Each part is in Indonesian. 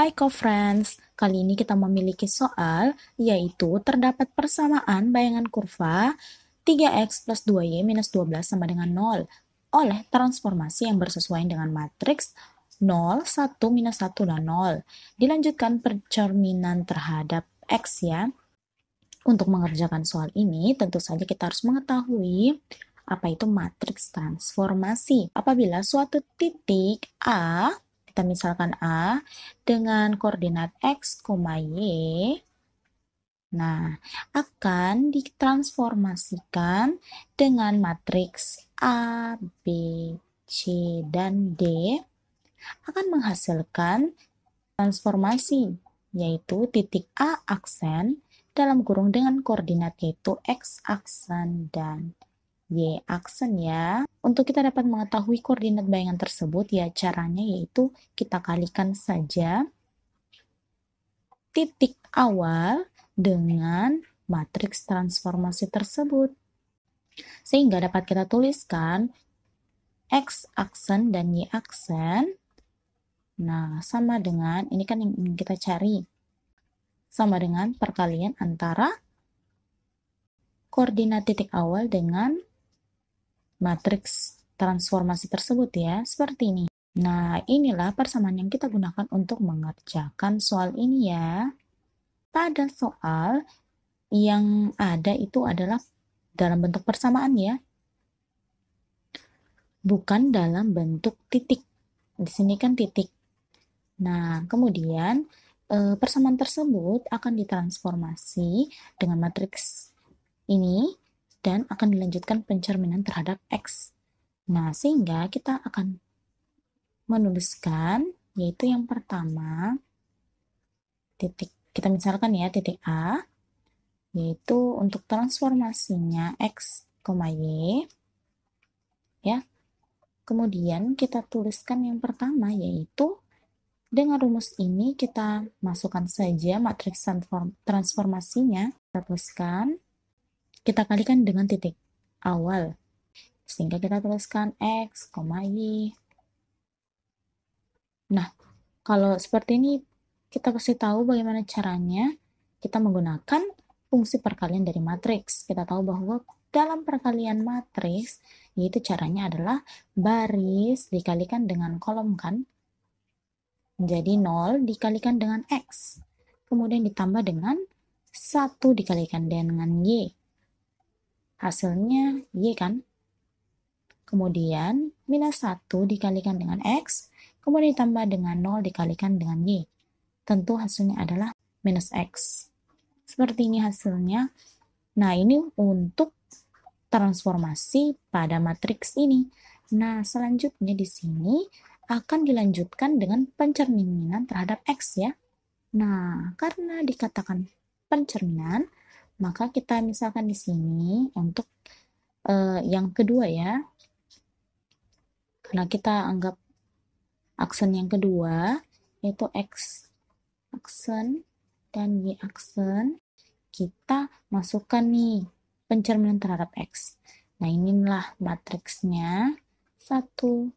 Hai co-friends, kali ini kita memiliki soal yaitu terdapat persamaan bayangan kurva 3x plus 2y minus 12 sama dengan 0 oleh transformasi yang bersesuaian dengan matriks 0, 1, minus 1, dan 0. Dilanjutkan percerminan terhadap x ya. Untuk mengerjakan soal ini tentu saja kita harus mengetahui apa itu matriks transformasi. Apabila suatu titik A kita misalkan A dengan koordinat X, Y. Nah, akan ditransformasikan dengan matriks A, B, C, dan D akan menghasilkan transformasi yaitu titik A aksen dalam kurung dengan koordinat yaitu X aksen dan Y Y aksen ya. Untuk kita dapat mengetahui koordinat bayangan tersebut ya caranya yaitu kita kalikan saja titik awal dengan matriks transformasi tersebut. Sehingga dapat kita tuliskan X aksen dan Y aksen. Nah, sama dengan ini kan yang ingin kita cari. Sama dengan perkalian antara koordinat titik awal dengan matriks transformasi tersebut ya, seperti ini. Nah, inilah persamaan yang kita gunakan untuk mengerjakan soal ini ya. Pada soal yang ada itu adalah dalam bentuk persamaan ya. Bukan dalam bentuk titik. Di sini kan titik. Nah, kemudian eh, persamaan tersebut akan ditransformasi dengan matriks ini dan akan dilanjutkan pencerminan terhadap X. Nah, sehingga kita akan menuliskan yaitu yang pertama titik kita misalkan ya titik A yaitu untuk transformasinya X, Y ya. Kemudian kita tuliskan yang pertama yaitu dengan rumus ini kita masukkan saja matriks transformasinya, kita tuliskan kita kalikan dengan titik awal. Sehingga kita tuliskan X, Y. Nah, kalau seperti ini kita pasti tahu bagaimana caranya kita menggunakan fungsi perkalian dari matriks. Kita tahu bahwa dalam perkalian matriks yaitu caranya adalah baris dikalikan dengan kolom kan jadi 0 dikalikan dengan X kemudian ditambah dengan 1 dikalikan dengan Y Hasilnya Y iya kan? Kemudian minus 1 dikalikan dengan X, kemudian ditambah dengan 0 dikalikan dengan Y. Tentu hasilnya adalah minus X. Seperti ini hasilnya. Nah, ini untuk transformasi pada matriks ini. Nah, selanjutnya di sini akan dilanjutkan dengan pencerminan terhadap X ya. Nah, karena dikatakan pencerminan, maka kita misalkan di sini untuk uh, yang kedua ya. Karena kita anggap aksen yang kedua yaitu X aksen dan Y aksen kita masukkan nih pencerminan terhadap X. Nah, inilah matriksnya 1, 0,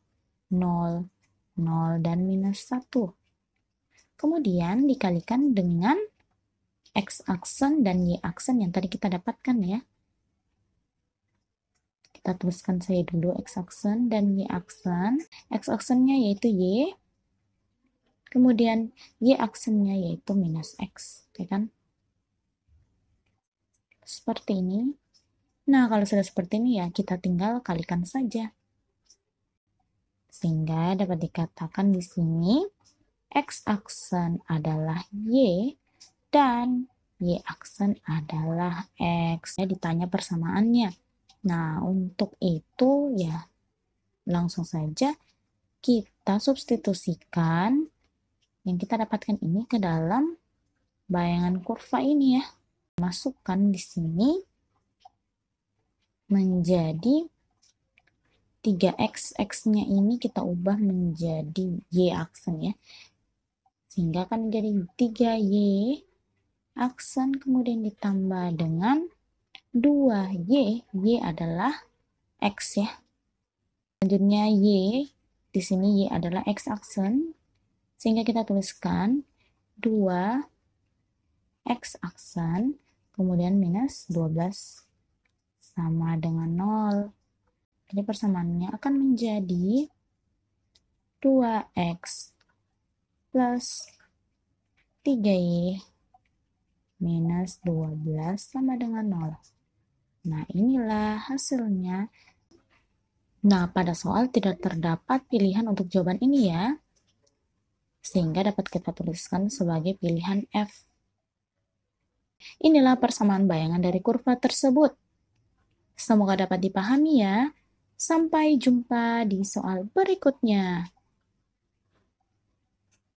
0, dan minus 1. Kemudian dikalikan dengan X aksen dan Y aksen yang tadi kita dapatkan ya. Kita tuliskan saya dulu X aksen dan Y aksen. X aksennya yaitu Y. Kemudian Y aksennya yaitu minus X. Ya kan? Seperti ini. Nah, kalau sudah seperti ini ya kita tinggal kalikan saja. Sehingga dapat dikatakan di sini X aksen adalah Y dan Y aksen adalah X. Ya, ditanya persamaannya. Nah, untuk itu ya langsung saja kita substitusikan yang kita dapatkan ini ke dalam bayangan kurva ini ya. Masukkan di sini menjadi 3x, x-nya ini kita ubah menjadi y aksen ya. Sehingga akan jadi 3y aksen kemudian ditambah dengan 2y. y adalah x ya. Selanjutnya y, di sini y adalah x aksen. Sehingga kita tuliskan 2 x aksen kemudian minus 12 sama dengan 0. Jadi persamaannya akan menjadi 2x plus 3y minus 12 sama dengan 0. Nah, inilah hasilnya. Nah, pada soal tidak terdapat pilihan untuk jawaban ini ya. Sehingga dapat kita tuliskan sebagai pilihan F. Inilah persamaan bayangan dari kurva tersebut. Semoga dapat dipahami ya. Sampai jumpa di soal berikutnya.